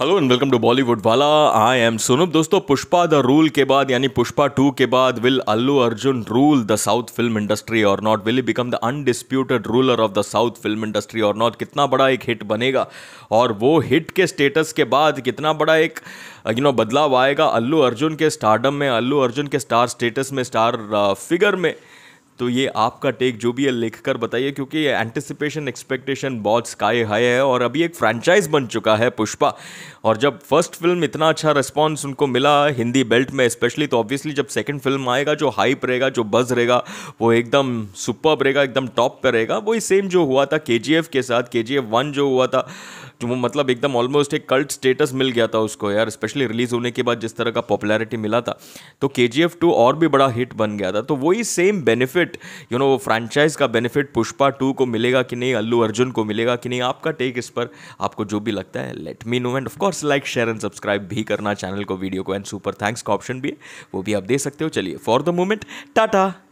hello and welcome to Bollywood Wala I M सुनुप दोस्तों Pushpa the rule के बाद यानी पुष्पा टू के बाद will Allu Arjun rule the south film industry और not will become the undisputed ruler of the south film industry और not कितना बड़ा एक हिट बनेगा और वो हिट के स्टेटस के बाद कितना बड़ा एक यू uh, नो बदलाव आएगा अल्लू अर्जुन के स्टारडम में अल्लू अर्जुन के स्टार स्टेटस में स्टार फिगर uh, में तो ये आपका टेक जो भी है लिख कर बताइए क्योंकि ये एंटिसिपेशन एक्सपेक्टेशन बहुत स्काई हाई है और अभी एक फ्रेंचाइज बन चुका है पुष्पा और जब फर्स्ट फिल्म इतना अच्छा रिस्पॉन्स उनको मिला हिंदी बेल्ट में स्पेशली तो ऑब्वियसली जब सेकेंड फिल्म आएगा जो हाइप रहेगा जो बज रहेगा वो एकदम सुपर रहेगा एकदम टॉप पर रहेगा वही सेम जो हुआ था के के साथ के जी वन जो हुआ था जो तो वो मतलब एकदम ऑलमोस्ट एक कल्ट स्टेटस मिल गया था उसको यार स्पेशली रिलीज होने के बाद जिस तरह का पॉपुलैरिटी मिला था तो के जी टू और भी बड़ा हिट बन गया था तो वही same benefit benefit you know franchise का बेनिफिट पुष्पा टू को मिलेगा कि नहीं अल्लू अर्जुन को मिलेगा कि नहीं आपका टेक इस पर आपको जो भी लगता है let me know and of course like share and subscribe भी करना चैनल को वीडियो को एंड सुपर थैंक्स का ऑप्शन भी है वो भी आप दे सकते हो चलिए फॉर द मोमेंट टाटा